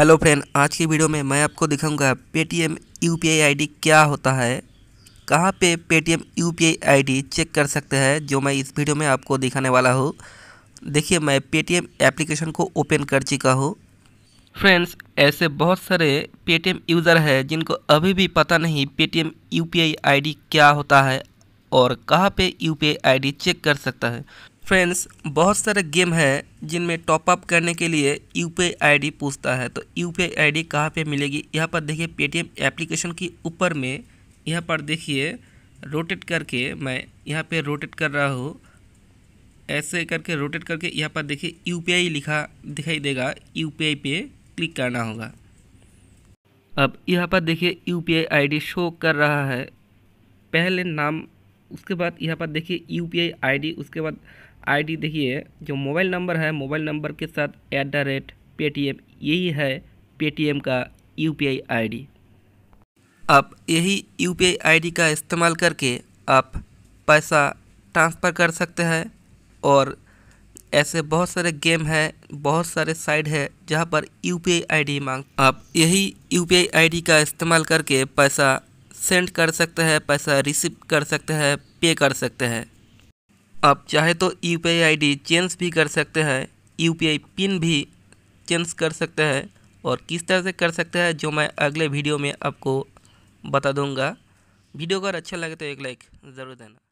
hello friend आज की video में मैं आपको दिखाऊंगा पेटीएम यूपीआई आईडी क्या होता है कहाँ पे पेटीएम यूपीआई आईडी चेक कर सकते हैं जो मैं इस वीडियो में आपको दिखाने वाला हूँ देखिए मैं पेटीएम एप्लीकेशन को ओपन कर चुका हूँ फ्रेंड्स ऐसे बहुत सारे पेटीएम यूज़र हैं जिनको अभी भी पता नहीं पेटीएम यूपीआई आईडी क्या होता है और कहाँ पर यू पी चेक कर सकता है फ्रेंड्स बहुत सारे गेम हैं जिनमें टॉपअप करने के लिए यू पी आई पूछता है तो यू पी आई डी कहाँ पर मिलेगी यहाँ पर देखिए पेटीएम एप्लीकेशन के ऊपर में यहाँ पर देखिए रोटेट करके मैं यहाँ पे रोटेट कर रहा हूँ ऐसे करके रोटेट करके यहाँ पर देखिए यू पी आई लिखा दिखाई देगा यू पी आई पे क्लिक करना होगा अब यहाँ पर देखिए U P I I D show कर रहा है पहले नाम उसके बाद यहाँ पर देखिए U P I I D उसके बाद आईडी देखिए जो मोबाइल नंबर है मोबाइल नंबर के साथ एट द रेट यही है पेटीएम का यू पी आई आप यही यू पी आई का इस्तेमाल करके आप पैसा ट्रांसफ़र कर सकते हैं और ऐसे बहुत सारे गेम हैं बहुत सारे साइड है जहाँ पर यू पी आई मांग आप यही यू पी आई का इस्तेमाल करके पैसा सेंड कर सकते हैं पैसा रिसीव कर सकते हैं पे कर सकते हैं आप चाहे तो U P I I change भी कर सकते हैं यू पी आई पिन भी चेंज कर सकते हैं और किस तरह से कर सकते हैं जो मैं अगले वीडियो में आपको बता दूंगा वीडियो अगर अच्छा लगे तो एक लाइक ज़रूर देना